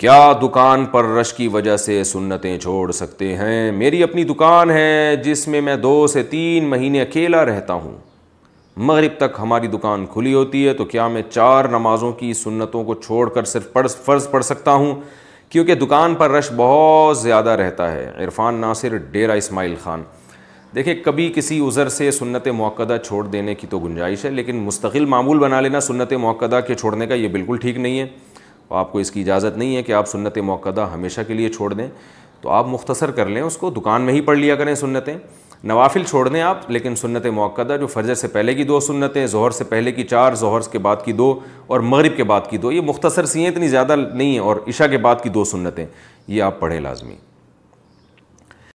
क्या दुकान पर रश की वजह से सुन्नतें छोड़ सकते हैं मेरी अपनी दुकान है जिसमें मैं दो से तीन महीने अकेला रहता हूँ मगरिब तक हमारी दुकान खुली होती है तो क्या मैं चार नमाज़ों की सुन्नतों को छोड़कर सिर्फ पढ़ फ़र्ज़ पढ़ सकता हूँ क्योंकि दुकान पर रश बहुत ज़्यादा रहता है इरफान नासिर डेरा इसमाइल ख़ान देखिए कभी किसी उज़र से सुन्नत मौक़दा छोड़ देने की तो गुंजाइश है लेकिन मुस्तकिल मामूल बना लेना सुन्नत मौक़दा के छोड़ने का ये बिल्कुल ठीक नहीं है तो आपको इसकी इजाज़त नहीं है कि आप सुनत मौक़दा हमेशा के लिए छोड़ दें तो आप मुख्तर कर लें उसको दुकान में ही पढ़ लिया करें सुनतें नवाफिल छोड़ दें आप लेकिन सुनत मौक़दा जो फजर से पहले की दो सुनतें जहर से पहले की चार जहर के बाद की दो और मगरब के बाद की दो ये मुख्तर सी हैं इतनी ज़्यादा नहीं है और इशा के बाद की दो सुनतें ये आप पढ़ें लाजमी